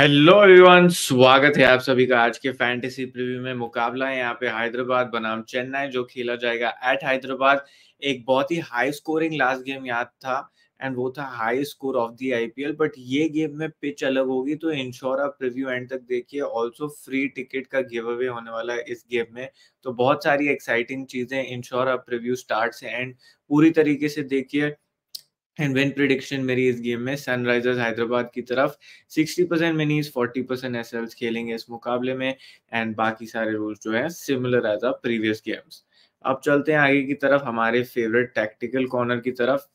hello everyone स्वागत है आप सभी का आज के फैंटेसी प्रीव्यू में मुकाबला है यहाँ पे हैदराबाद बनाम चेन्नई जो खेला जाएगा एट हैदराबाद एक बहुत ही हाई स्कोरिंग लास्ट गेम याद था एंड वो था high score of the IPL but ये गेम में पिच अलग होगी तो इंश्योर आप प्रिव्यू एंड तक देखिए ऑल्सो फ्री टिकट का गिव अवे होने वाला है इस गेम में तो बहुत सारी एक्साइटिंग चीजें इंश्योर आप प्रिव्यू स्टार्ट से एंड पूरी तरीके से देखिए एंड वेन प्रिडिक्शन मेरी इस गेम में सनराइजर्स हैदराबाद की तरफ 60 परसेंट मिनीज फोर्टी परसेंट एस एल्स खेलेंगे इस मुकाबले में एंड बाकी सारे रूल्स जो है similar as a previous games अब चलते हैं आगे की तरफ हमारे फेवरेट टैक्टिकल कॉर्नर की तरफ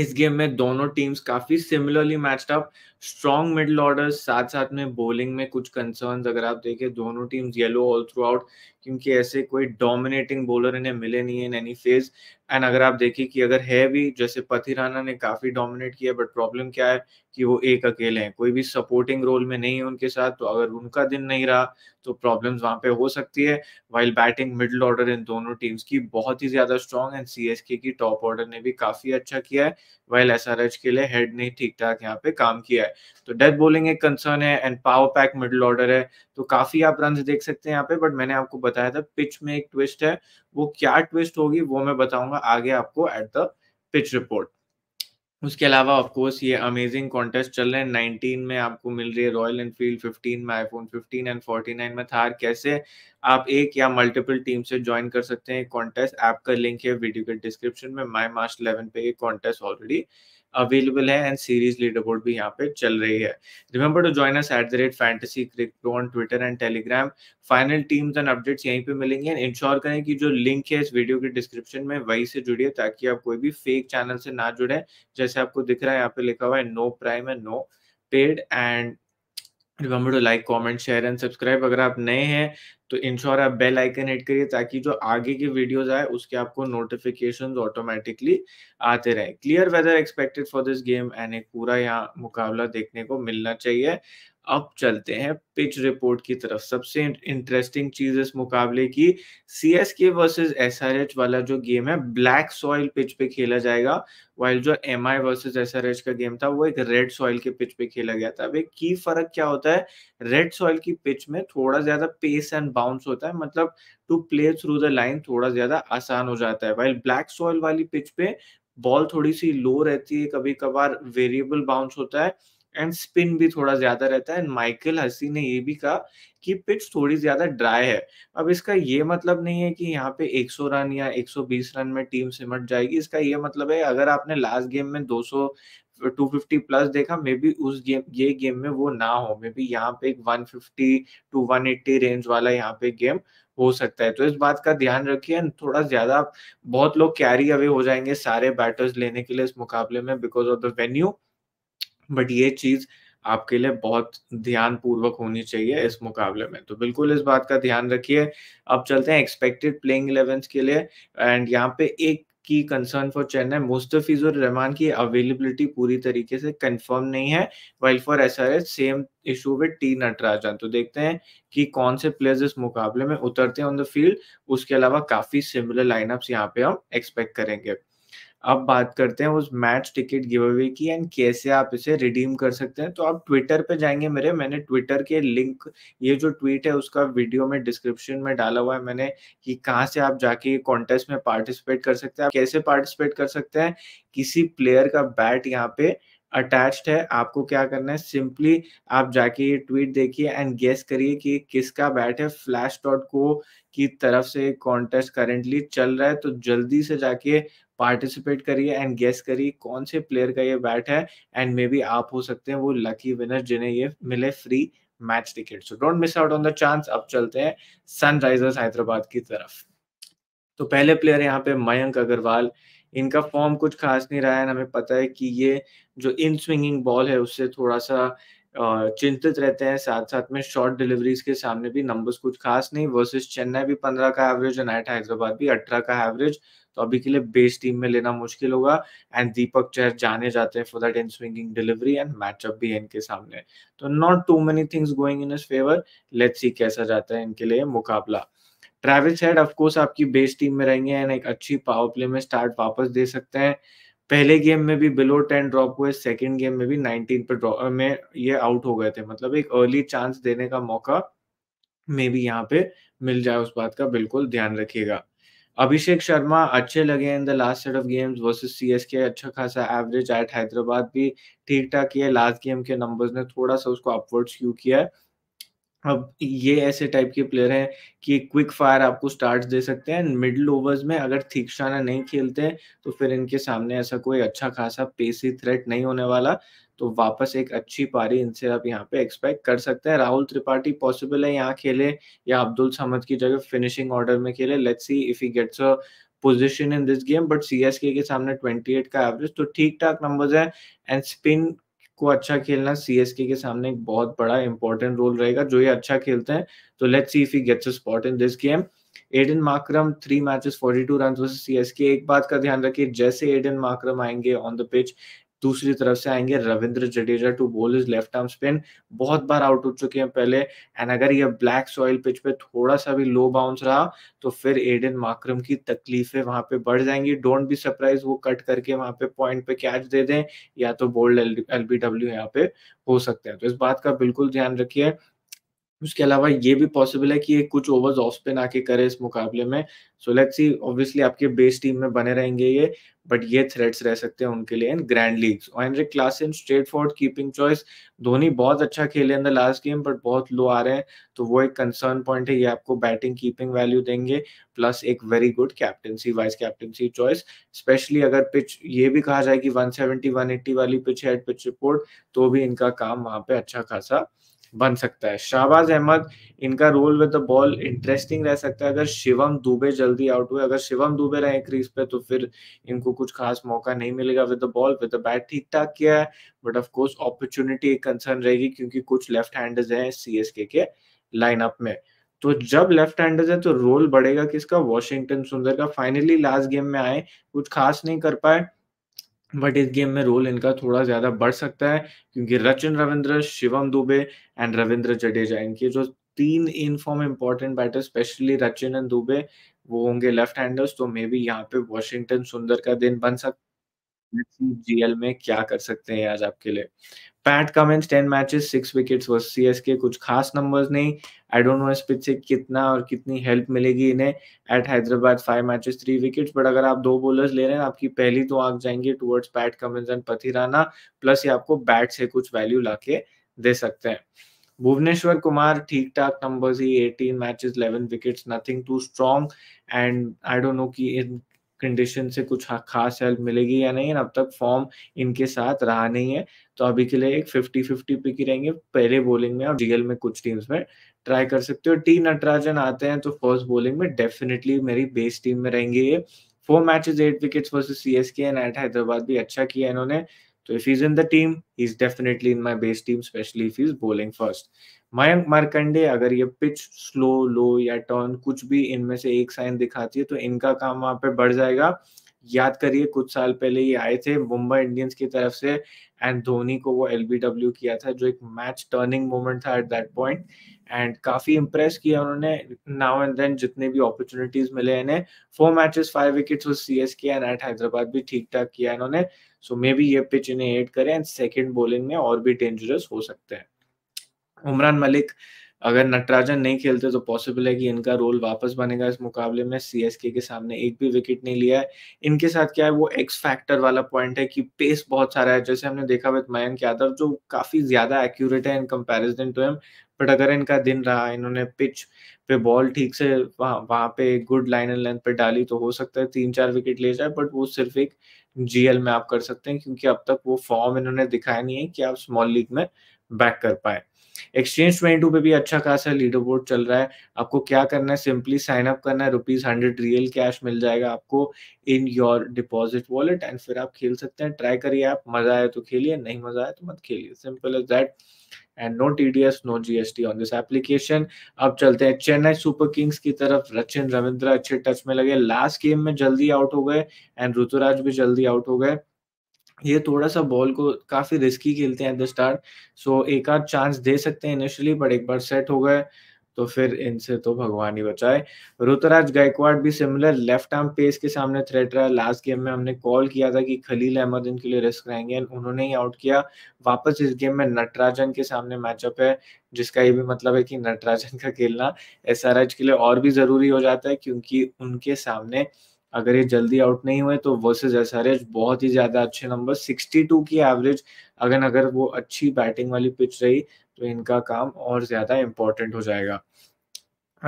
इस गेम में दोनों टीम्स काफी similarly matched up strong middle order साथ साथ में बॉलिंग में कुछ कंसर्न अगर आप देखें दोनों teams yellow all throughout क्योंकि ऐसे कोई डोमिनेटिंग बॉलर इन्हें मिले नहीं है इन एनी फेज एंड अगर आप देखें कि अगर है भी जैसे पथी राना ने काफी डोमिनेट किया बट प्रॉब्लम क्या है कि वो एक अकेले हैं कोई भी सपोर्टिंग रोल में नहीं है उनके साथ तो अगर उनका दिन नहीं रहा तो प्रॉब्लम्स वहां पे हो सकती है वाइल बैटिंग मिडिल ऑर्डर इन दोनों टीम्स की बहुत ही ज्यादा स्ट्रॉन्ग एंड सी के की टॉप ऑर्डर ने भी काफी अच्छा किया है वाइल एस आर एच के लिए हेड ने ठीक ठाक यहाँ पे काम किया है तो डेथ बोलिंग एक कंसर्न है and power pack middle order है तो काफी आप रन देख सकते हैं यहाँ पे बट मैंने आपको बताया था पिच में एक ट्विस्ट है वो क्या ट्विस्ट होगी वो मैं बताऊंगा आगे आपको एट द पिच रिपोर्ट उसके अलावा कोर्स ये अमेजिंग कॉन्टेस्ट चल रहे हैं नाइनटीन में आपको मिल रही है रॉयल एनफील्ड फिफ्टीन में iPhone fifteen and forty nine में थार कैसे आप एक या मल्टीपल टीम से ज्वाइन कर सकते हैं कॉन्टेस्ट ऐप का लिंक है वीडियो के डिस्क्रिप्शन में माई मार्च इलेवन पे ये कॉन्टेस्ट ऑलरेडी अवेलेबल है एंड सीरीज लीडरबोर्ड भी यहाँ पे चल रही है remember to join us at the rate fantasy crick pro on Twitter and Telegram final teams and updates यहीं पे मिलेंगे एंड इंश्योर करें कि जो लिंक है इस वीडियो के डिस्क्रिप्शन में वहीं से जुड़िए ताकि आप कोई भी फेक चैनल से ना जुड़े जैसे आपको दिख रहा है यहाँ पे लिखा हुआ है no prime and no paid and remember to like comment share and subscribe अगर आप नए हैं तो इंश्योर आप बेल आइकन हिट करिए ताकि जो आगे की वीडियोस आए उसके आपको नोटिफिकेशन ऑटोमेटिकली आते रहे clear weather expected for this game and एक पूरा यहाँ मुकाबला देखने को मिलना चाहिए अब चलते हैं पिच रिपोर्ट की तरफ सबसे इंटरेस्टिंग चीज इस मुकाबले की C S K versus S R H वाला जो गेम है ब्लैक सॉइल पिच पे खेला जाएगा वाइल जो M I versus S R H का गेम था वो एक रेड सॉइल के पिच पे खेला गया था अब एक की फर्क क्या होता है रेड सॉइल की पिच में थोड़ा ज्यादा पेस एंड बाउंस होता है मतलब to play through the line थोड़ा ज्यादा आसान हो जाता है वाइल ब्लैक सॉइल वाली पिच पे बॉल थोड़ी सी लो रहती है कभी कभार वेरिएबल बाउंस होता है एंड स्पिन भी थोड़ा ज्यादा रहता है एंड माइकल हसी ने ये भी कहा कि पिच थोड़ी ज्यादा ड्राई है अब इसका ये मतलब नहीं है कि यहाँ पे 100 रन या 120 रन में टीम सिमट जाएगी इसका ये मतलब है अगर आपने लास्ट गेम में 200 250 प्लस देखा मे बी उस गेम ये गेम में वो ना हो मे बी यहाँ पे एक 150 टू 180 रेंज वाला यहाँ पे गेम हो सकता है तो इस बात का ध्यान रखिए थोड़ा ज्यादा बहुत लोग कैरी अवे हो जाएंगे सारे बैटर्स लेने के लिए इस मुकाबले में because of the venue but ये चीज़ आपके लिए बहुत ध्यान पूर्वक होनी चाहिए इस मुकाबले में तो बिल्कुल इस बात का ध्यान रखिए अब चलते हैं एक्सपेक्टेड प्लेइंग इलेवेंस के लिए एंड यहाँ पे एक की कंसर्न फॉर चेन्नई और रहमान की अवेलेबिलिटी पूरी तरीके से कंफर्म नहीं है while for S R S same issue with T Natarajan तो देखते हैं कि कौन से प्लेयर्स इस मुकाबले में उतरते हैं ऑन द फील्ड उसके अलावा काफी सिमिलर लाइनअप्स यहाँ पे हम एक्सपेक्ट करेंगे अब बात करते हैं उस मैच टिकट गिव अवे की एंड कैसे आप इसे रिडीम कर सकते हैं तो आप ट्विटर पे जाएंगे मेरे मैंने ट्विटर के लिंक ये जो ट्वीट है उसका वीडियो में डिस्क्रिप्शन में डाला हुआ है मैंने कि कहाँ से आप जाके कॉन्टेस्ट में पार्टिसिपेट कर सकते हैं आप कैसे पार्टिसिपेट कर सकते हैं किसी प्लेयर का बैट यहाँ पे अटैच्ड है आपको क्या करना है सिंपली आप जाके ये ट्वीट देखिए एंड गेस करिए कि किसका बैट है फ्लैश डॉट को की तरफ से कॉन्टेस्ट करेंटली चल रहा है तो जल्दी से जाके पार्टिसिपेट करिए एंड गेस करिए कौन से प्लेयर का ये बैट है एंड मे बी आप हो सकते हैं वो लकी विनर जिन्हें ये मिले free match ticket so don't miss out on the chance अब चलते हैं सनराइजर्स हैदराबाद की तरफ तो पहले प्लेयर यहाँ पे मयंक अग्रवाल इनका फॉर्म कुछ खास नहीं रहा है हमें पता है कि ये जो इन स्विंगिंग बॉल है उससे थोड़ा सा चिंतित रहते हैं साथ साथ में शॉर्ट डिलीवरीज के सामने भी नंबर्स कुछ खास नहीं वर्सेस चेन्नई भी पंद्रह का एवरेज और नाइट हैदराबाद भी अठारह का एवरेज तो अभी के लिए बेस टीम में लेना मुश्किल होगा एंड दीपक चहर जाने जाते हैं for that in swinging delivery and matchup भी है इनके सामने तो not too many things going in favour let's see कैसा जाता है इनके लिए मुकाबला ट्रैविस हेड ऑफकोर्स आपकी बेस टीम में रहेंगे एंड एक अच्छी पावर प्ले में स्टार्ट वापस दे सकते हैं पहले गेम में भी बिलो टेन ड्रॉप हुए सेकेंड गेम में भी नाइनटीन पर ड्रॉप में ये आउट हो गए थे मतलब एक अर्ली चांस देने का मौका मे भी यहाँ पे मिल जाए उस बात का बिल्कुल ध्यान रखिएगा अभिषेक शर्मा अच्छे लगे in the last set of games versus CSK अच्छा खासा एवरेज एट हैदराबाद भी ठीक ठाक किया लास्ट गेम के नंबर्स ने थोड़ा सा उसको अपवर्ड्स क्यू किया है अब ये ऐसे टाइप के प्लेयर हैं कि क्विक फायर आपको स्टार्ट्स दे सकते हैं मिडल ओवर्स में अगर शाना नहीं खेलते हैं तो फिर इनके सामने ऐसा कोई अच्छा खासा पेसी थ्रेट नहीं होने वाला तो वापस एक अच्छी पारी इनसे आप यहाँ पे एक्सपेक्ट कर सकते हैं राहुल त्रिपाठी पॉसिबल है यहाँ खेले या अब्दुल समद की जगह फिनिशिंग ऑर्डर में खेले let's see if he gets a position in this game but C के सामने ट्वेंटी का एवरेज तो ठीक ठाक नंबर है एंड स्पिन को अच्छा खेलना सी एस के सामने एक बहुत बड़ा इंपॉर्टेंट रोल रहेगा जो ये अच्छा खेलते हैं तो let's see if he gets a spot in this game Aiden Markram three matches forty two run C S K एक बात का ध्यान रखिए जैसे एडन माक्रम आएंगे ऑन द पिच दूसरी तरफ से आएंगे Ravindra Jadeja to bowl is left arm spin बहुत बार आउट हो चुके हैं पहले एंड अगर ये ब्लैक सॉइल पिच पे थोड़ा सा भी लो बाउंस रहा तो फिर एडन माक्रम की तकलीफें वहां पे बढ़ जाएंगी डोंट बी सरप्राइज वो कट करके वहां पे पॉइंट पे कैच दे दें या तो बोल्ड एलबीडब्ल्यू यहाँ पे हो सकते हैं तो इस बात का बिल्कुल ध्यान रखिए उसके अलावा ये भी पॉसिबल है कि ये कुछ ओवर्स ऑफ स्पिन आके करे इस मुकाबले में सो लेट्स सी ऑब्वियसली आपके बेस टीम में बने रहेंगे ये बट ये थ्रेट्स रह सकते हैं उनके लिए in grand leagues Heinrich Klaasen in straightforward keeping choice Dhoni बहुत अच्छा खेले in the last game but बहुत लो आ रहे हैं तो वो एक कंसर्न पॉइंट है ये आपको बैटिंग कीपिंग वैल्यू देंगे प्लस एक very good captaincy vice captaincy choice specially अगर पिच ये भी कहा जाए कि वन सेवेंटी वाली पिच है पिच रिपोर्ट तो भी इनका काम वहां पे अच्छा खासा बन सकता है शाहबाज अहमद इनका role with the ball interesting रह सकता है अगर शिवम दुबे जल्दी आउट हुए अगर शिवम दुबे रहे क्रीज पे तो फिर इनको कुछ खास मौका नहीं मिलेगा with the ball with the bat ठीक ठाक किया है बट ऑफ कोर्स अपॉर्चुनिटी एक कंसर्न रहेगी क्योंकि कुछ लेफ्ट हैंडर्स हैं सी के लाइनअप में तो जब लेफ्ट हैंडर्स है तो रोल बढ़ेगा किसका वॉशिंगटन सुंदर का फाइनली लास्ट गेम में आए कुछ खास नहीं कर पाए बट इस गेम में रोल इनका थोड़ा ज़्यादा बढ़ सकता है क्योंकि रचिन रविंद्र शिवम दुबे एंड रविंद्र जडेजा इनके जो तीन in form important batter specially Rachin and Dube वो होंगे लेफ्ट हैंडर्स तो मे बी यहाँ पे वॉशिंगटन सुंदर का दिन बन सकता जीएल में क्या कर सकते हैं आज आपके लिए Pat Cummins ten matches six wickets versus के कुछ खास नंबर्स नहीं आई डोंट नो इस पिच से कितना और कितनी हेल्प मिलेगी इन्हें at Hyderabad five matches three wickets but अगर आप दो बॉलर्स ले रहे हैं आपकी पहली तो आग जाएंगे towards Pat Cummins and Rana plus ये आपको बैट से कुछ वैल्यू लाके दे सकते हैं भुवनेश्वर कुमार ठीक ठाक नंबर्स ही 18 matches 11 wickets nothing too strong and I don't know कि कंडीशन से कुछ हाँ, खास हेल्प मिलेगी या नहीं अब तक फॉर्म इनके साथ रहा नहीं है तो अभी के लिए एक फिफ्टी फिफ्टी पिक ही रहेंगे पहले बॉलिंग में और जीएल में कुछ टीम्स में ट्राई कर सकते हो टी नटराजन आते हैं तो फर्स्ट बॉलिंग में डेफिनेटली मेरी बेस टीम में रहेंगे ये four matches eight wickets versus CSK and at Hyderabad भी अच्छा किया इन्होंने तो if is in the team is definitely in my base team specially if is bowling first Mayank Markande अगर ये पिच स्लो लो या टर्न कुछ भी इनमें से एक साइन दिखाती है तो इनका काम वहां पे बढ़ जाएगा याद करिए कुछ साल पहले ये आए थे मुंबई इंडियंस की तरफ से एंड धोनी को वो एलबीडब्ल्यू किया था जो एक मैच टर्निंग मोमेंट था एट दैट पॉइंट एंड काफी इंप्रेस किया उन्होंने नाउ एंड देन जितने भी अपॉर्चुनिटीज मिले इन्हें four matches five wickets C S K and at Hyderabad भी ठीक ठाक किया इन्होंने सो मे बी ये पिच इन्हें एड करें एंड सेकेंड बॉलिंग में और भी डेंजरस हो सकते हैं उमरान मलिक अगर नटराजन नहीं खेलते तो पॉसिबल है कि इनका रोल वापस बनेगा इस मुकाबले में सीएसके के सामने एक भी विकेट नहीं लिया है इनके साथ क्या है वो एक्स फैक्टर वाला पॉइंट है कि पेस बहुत सारा है जैसे हमने देखा विद मयंक यादव जो काफी ज्यादा एक्यूरेट है in comparison to them but अगर इनका दिन रहा इन्होंने पिच पे बॉल ठीक से वहां वहाँ पे गुड लाइन एंड लेंथ पे डाली तो हो सकता है तीन चार विकेट ले जाए बट वो सिर्फ एक जीएल में आप कर सकते हैं क्योंकि अब तक वो फॉर्म इन्होंने दिखाया नहीं है कि आप स्मॉल लीग में बैक कर पाए एक्सचेंज ट्वेंटी टू पे भी अच्छा खासा लीडर बोर्ड चल रहा है आपको क्या करना है सिंपली साइन अप करना है रुपीज हंड्रेड रियल कैश मिल जाएगा आपको in your deposit wallet and फिर आप खेल सकते हैं ट्राई करिए आप मजा आया तो खेलिए नहीं मजा आया तो मत खेलिए simple is that and no TDS no GST on this application अब चलते हैं चेन्नई सुपर किंग्स की तरफ रचिन रविंद्र अच्छे टच में लगे लास्ट गेम में जल्दी आउट हो गए एंड ऋतुराज भी जल्दी आउट हो गए ये थोड़ा सा बॉल को काफी रिस्की खेलते हैं एट द स्टार्ट सो एक आध चांस दे सकते हैं इनिशियली बट एक बार सेट हो गए तो फिर इनसे तो भगवान ही बचाए रुतराज गायकवाड भी सिमिलर लेफ्ट आर्म पेस के सामने थ्रेट रहा लास्ट गेम में हमने कॉल किया था कि खलील अहमद इनके लिए रिस्क रहेंगे एंड उन्होंने ही आउट किया वापस इस गेम में नटराजन के सामने मैचअप है जिसका ये भी मतलब है कि नटराजन का खेलना एस के लिए और भी जरूरी हो जाता है क्योंकि उनके सामने अगर ये जल्दी आउट नहीं हुए तो वर्सेज एस आर एच बहुत ही ज़्यादा अच्छे नंबर टू की एवरेज अगर अगर वो अच्छी बैटिंग वाली पिच रही तो इनका काम और ज़्यादा इम्पोर्टेंट हो जाएगा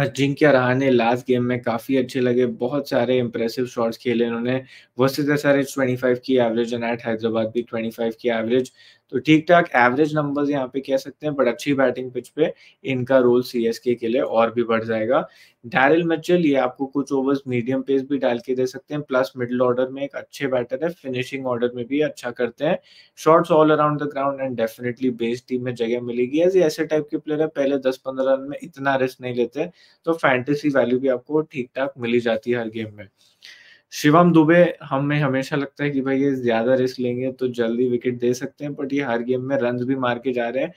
अजिंक्य रहाने लास्ट गेम में काफ़ी अच्छे लगे बहुत सारे इंप्रेसिव शॉट्स खेले उन्होंने versus S R H twenty five की एवरेज एंड एट हैदराबाद भी ट्वेंटी फाइव की एवरेज तो ठीक ठाक एवरेज नंबर यहाँ पे कह सकते हैं बट अच्छी बैटिंग पिच पे इनका रोल सीएसके के लिए और भी बढ़ जाएगा डैरिल मिचेल ये आपको कुछ ओवर्स मीडियम पेस भी डाल के दे सकते हैं प्लस मिडिल ऑर्डर में एक अच्छे बैटर है फिनिशिंग ऑर्डर में भी अच्छा करते हैं shots all around the ground and definitely base team में जगह मिलेगी एज ऐसे टाइप के प्लेयर है पहले दस पंद्रह रन में इतना रिस्क नहीं लेते तो फैंटेसी वैल्यू भी आपको ठीक ठाक मिली जाती है हर गेम में शिवम दुबे हमें हमेशा लगता है कि भाई ये ज्यादा रिस्क लेंगे तो जल्दी विकेट दे सकते हैं बट ये हर गेम में रन भी मार के जा रहे हैं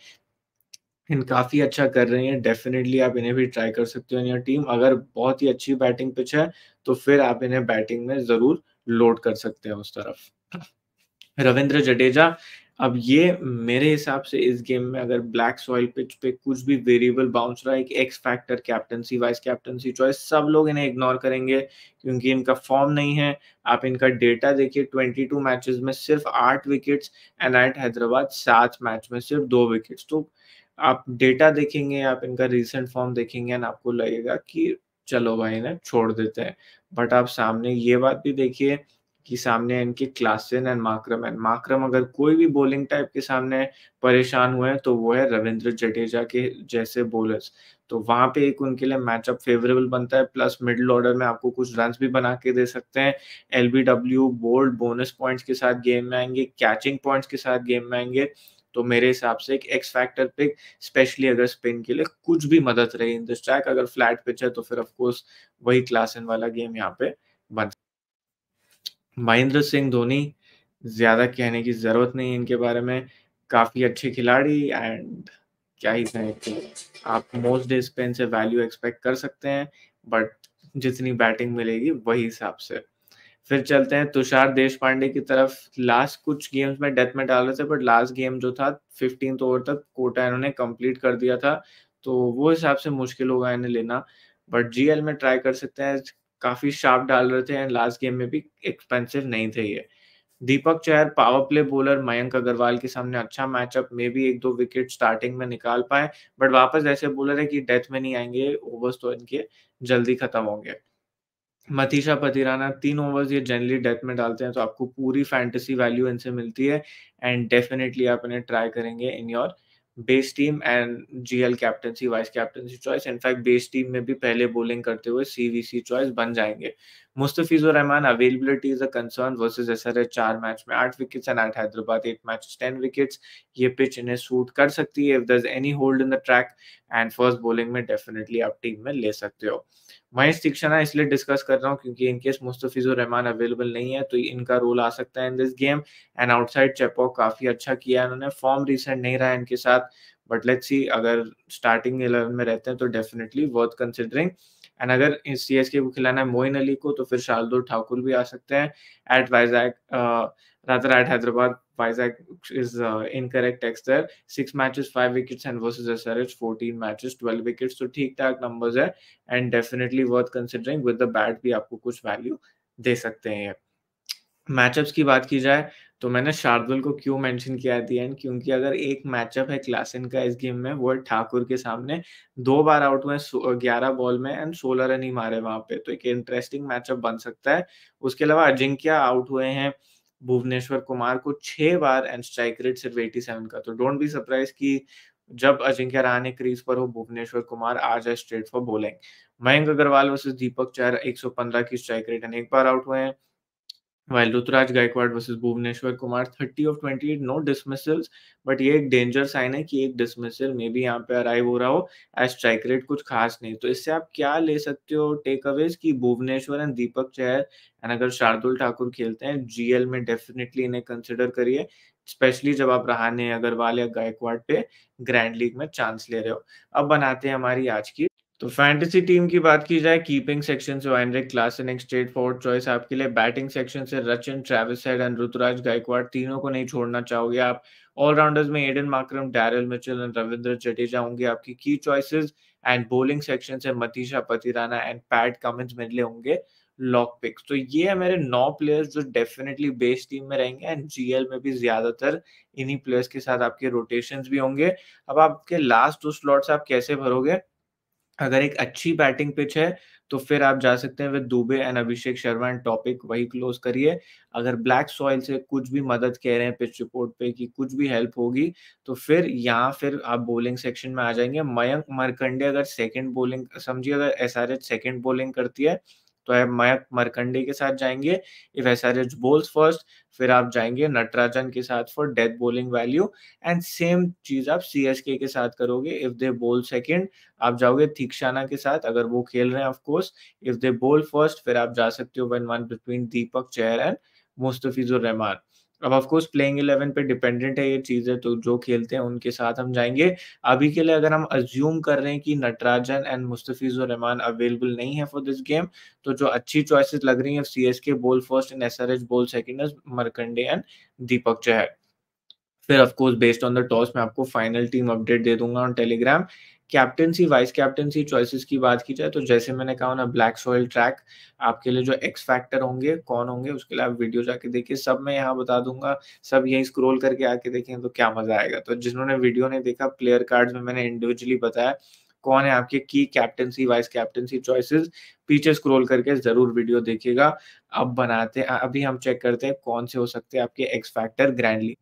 इन काफी अच्छा कर रहे हैं डेफिनेटली आप इन्हें भी ट्राई कर सकते हो टीम अगर बहुत ही अच्छी बैटिंग पिच है तो फिर आप इन्हें बैटिंग में जरूर लोड कर सकते हैं उस तरफ रविंद्र जडेजा अब ये मेरे हिसाब से इस गेम में अगर ब्लैक सॉइल पिच पे कुछ भी वेरिएबल बाउंस रहा है X factor captaincy vice captaincy choice सब लोग इन्हें इग्नोर करेंगे क्योंकि इनका फॉर्म नहीं है आप इनका डेटा देखिए 22 मैचेस में सिर्फ आठ विकेट्स एंड एट हैदराबाद सात मैच में सिर्फ दो विकेट्स तो आप डेटा देखेंगे आप इनका रिसेंट फॉर्म देखेंगे एंड आपको लगेगा कि चलो भाई इन्हें छोड़ देते हैं बट आप सामने ये बात भी देखिए कि सामने इनके Klaasen and Markram and Markram अगर कोई भी बॉलिंग टाइप के सामने परेशान हुए तो वो है रविंद्र जडेजा के जैसे बॉलर्स तो वहां पे एक उनके लिए मैचअप फेवरेबल बनता है प्लस मिडिल ऑर्डर में आपको कुछ रन भी बना के दे सकते हैं एलबीडब्ल्यू बोल्ड बोनस पॉइंट्स के साथ गेम में आएंगे कैचिंग पॉइंट्स के साथ गेम में आएंगे तो मेरे हिसाब से एक एक्स फैक्टर पिक स्पेशली अगर स्पिन के लिए कुछ भी मदद रही इन दिस ट्रैक अगर फ्लैट पिच है तो फिर ऑफकोर्स वही क्लासन वाला गेम यहाँ पे बन महेंद्र सिंह धोनी ज़्यादा कहने की ज़रूरत नहीं है इनके बारे में काफ़ी अच्छे खिलाड़ी एंड क्या ही कहें कि आप मोस्ट डेज पे इनसे वैल्यू एक्सपेक्ट कर सकते हैं बट जितनी बैटिंग मिलेगी वही हिसाब से फिर चलते हैं तुषार देश पांडे की तरफ लास्ट कुछ गेम्स में डेथ में डाल रहे थे बट लास्ट गेम जो था फिफ्टीन ओवर तक कोटा इन्होंने कंप्लीट कर दिया था तो वो हिसाब से मुश्किल होगा इन्हें लेना बट जीएल में ट्राई कर सकते हैं काफी शार्प डाल रहे थे एंड लास्ट गेम में भी एक्सपेंसिव नहीं थे ये Deepak Chahar power play bowler Mayank Agarwal के सामने अच्छा मैचअप में भी एक दो विकेट स्टार्टिंग में निकाल पाए बट वापस ऐसे बोलर है कि डेथ में नहीं आएंगे ओवर्स तो इनके जल्दी खत्म होंगे मतीशा पतिराना तीन ओवर्स ये जनरली डेथ में डालते हैं तो आपको पूरी फैंटेसी वैल्यू इनसे मिलती है एंड डेफिनेटली आप इन्हें ट्राई करेंगे in your base team and GL captaincy vice captaincy choice in fact base team में भी पहले बोलिंग करते हुए सीवीसी चॉइस बन जाएंगे Mustafizur Rahman चार मैच में आठ wickets and at Hyderabad eight match ten wickets ये पिच इन्हें सूट कर सकती है if any hold in the track and first bowling में डेफिनेटली आप टीम में ले सकते हो महेश इसलिए डिस्कस कर रहा हूँ क्योंकि इनकेस मुस्तफिजुर रहमान अवेलेबल नहीं है तो इनका रोल आ सकता है in this game and outside Chepauk काफी अच्छा किया इन्होंने फॉर्म रिसेंट नहीं रहा इनके साथ बट लेट्स सी अगर स्टार्टिंग इलेवन में रहते हैं तो डेफिनेटली वर्थ कंसिडरिंग एंड अगर सी एस के को खिलाना है मोइन अली को तो फिर शार्दुल ठाकुर भी आ सकते हैं at Vizag rather at Hyderabad Vizag is in correct takes there six matches five wickets and versus fourteen matches twelve wickets तो ठीक ठाक नंबर्स है and definitely worth considering with the bat भी आपको कुछ वैल्यू दे सकते हैं मैचअप्स की बात की जाए तो मैंने शार्दुल को क्यों मेंशन किया एट दी एंड क्योंकि अगर एक मैचअप है क्लासिन का इस गेम में वो ठाकुर के सामने दो बार आउट हुए ग्यारह बॉल में एंड सोलह रन ही मारे वहां पे तो एक इंटरेस्टिंग मैचअप बन सकता है उसके अलावा अजिंक्य आउट हुए हैं भुवनेश्वर कुमार को छह बार एंड स्ट्राइक रेट सिर्फ एटी सेवन का तो डोंट बी सरप्राइज की जब अजिंक्य रहा क्रीज पर हो भुवनेश्वर कुमार आ जाए straight for bowling Mayank Agarwal versus Deepak चार पंद्रह की स्ट्राइक रेट एंड एक बार आउट हुए हैं while Ruturaj Gaikwad versus Bhuvneshwar Kumar 30 of 28 no dismissals but ये एक डेंजर साइन है कि एक डिसमिसल मे बी यहाँ पे अराइव हो रहा हो एज स्ट्राइक रेट कुछ खास नहीं तो इससे आप क्या ले सकते हो टेक अवेज कि भुवनेश्वर एंड दीपक चहर एंड अगर शार्दुल ठाकुर खेलते हैं जीएल में डेफिनेटली इन्हें कंसिडर करिए स्पेशली जब आप रहाने अग्रवाल या गायकवाड पे ग्रैंड लीग में चांस ले रहे हो अब बनाते हैं हमारी आज की तो फैंटेसी टीम की बात की जाए कीपिंग सेक्शन से Heinrich Klaasen straightforward choice आपके लिए बैटिंग सेक्शन से Rachin Travis Head and Ruturaj Gaikwad तीनों को नहीं छोड़ना चाहोगे आप ऑलराउंडर्स में Aiden Markram Daryl Mitchell and Ravindra Jadeja होंगे आपकी की चॉइसेस एंड बोलिंग सेक्शन से Matheesha Pathirana and Pat Cummins मिले होंगे लॉक पिक्स तो ये है मेरे नौ प्लेयर्स जो डेफिनेटली बेस टीम में रहेंगे एंड जीएल में भी ज्यादातर इन्हीं प्लेयर्स के साथ आपके रोटेशंस भी होंगे अब आपके लास्ट दो स्लॉट्स आप कैसे भरोगे अगर एक अच्छी बैटिंग पिच है तो फिर आप जा सकते हैं with Dube and Abhishek Sharma and topic वही क्लोज करिए अगर ब्लैक सॉइल से कुछ भी मदद कह रहे हैं पिच रिपोर्ट पे कि कुछ भी हेल्प होगी तो फिर यहाँ फिर आप बॉलिंग सेक्शन में आ जाएंगे मयंक मरकंडे अगर सेकंड बॉलिंग समझिए अगर S R H second bowling करती है तो आप मयक मरकंडे के साथ जाएंगे if S R H bowls first फिर आप जाएंगे नटराजन के साथ for death bowling value and same चीज आप सी एस के साथ करोगे इफ दे बोल सेकेंड आप जाओगे थीक्षाना के साथ अगर वो खेल रहे हैं ऑफकोर्स इफ दे बोल फर्स्ट फिर आप जा सकते हो one one between Deepak Chahar and Mustafizur Rahman अब ऑफकोर्स प्लेइंग इलेवन पे डिपेंडेंट है ये चीज़ें तो जो खेलते हैं उनके साथ हम जाएंगे अभी के लिए अगर हम अज्यूम कर रहे हैं कि नटराजन एंड मुस्तफीज और रहमान अवेलेबल नहीं है फॉर दिस गेम तो जो अच्छी चॉइसेस लग रही है सी S K bowl first and S R H bowl second Markande and Deepak Chahar फिर of course based on the toss मैं आपको फाइनल टीम अपडेट दे दूंगा on Telegram captaincy vice captaincy choices की बात की जाए तो जैसे मैंने कहा ना ब्लैक सॉइल ट्रैक आपके लिए जो एक्स फैक्टर होंगे कौन होंगे उसके लिए आप वीडियो जाके देखिए सब मैं यहाँ बता दूंगा सब यहीं स्क्रोल करके आके देखें तो क्या मजा आएगा तो जिन्होंने वीडियो नहीं देखा प्लेयर कार्ड में मैंने इंडिविजुअली बताया कौन है आपके की कैप्टनसी वाइस कैप्टनसी चॉइसेस पीछे स्क्रॉल करके जरूर वीडियो देखिएगा अब बनाते अभी हम चेक करते हैं कौन से हो सकते हैं आपके एक्स फैक्टर ग्रैंडली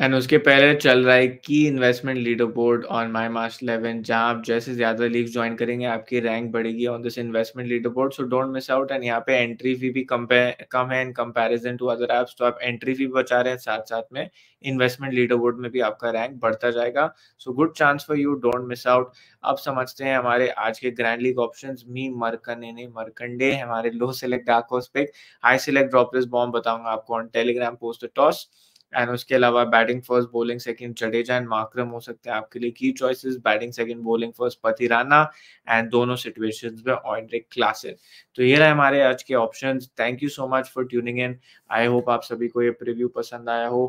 एंड उसके पहले चल रहा है की investment leaderboard on my March eleven जहाँ आप जैसे ज्यादा लीग ज्वाइन करेंगे आपकी रैंक बढ़ेगी on this investment leaderboard so don't miss out and यहाँ पे एंट्री फी भी कम है in comparison to other apps तो आप एंट्री फी बचा रहे हैं साथ साथ में इन्वेस्टमेंट लीडर बोर्ड में भी आपका रैंक बढ़ता जाएगा so good chance for you don't miss out अब समझते हैं हमारे आज के ग्रैंड लीग ऑप्शन मी मरकने मरकंडे हमारे low select dark pick high select ड्रॉपलेस बॉम्ब बताऊंगा आपको on Telegram post toss and उसके अलावा batting first bowling second Jadeja and Markram हो सकते हैं आपके लिए की choices batting second bowling first Pathirana and दोनों सिचुएशंस में ऑनड्रिक क्लासेस तो ये रहे हमारे आज के option thank you so much for tuning in I hope आप सभी को ये प्रिव्यू पसंद आया हो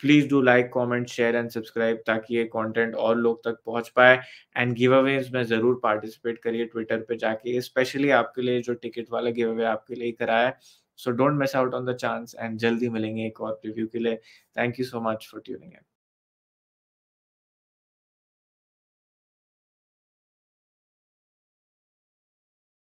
please do like comment share and subscribe ताकि ये कॉन्टेंट और लोग तक पहुंच पाए एंड गिव अवे में जरूर पार्टिसिपेट करिए ट्विटर पे जाके स्पेशली आपके लिए जो टिकट वाला गिव अवे आपके लिए कराया है so don't miss out on the chance and जल्दी मिलेंगे एक और प्रीव्यू के लिए thank you so much for tuning in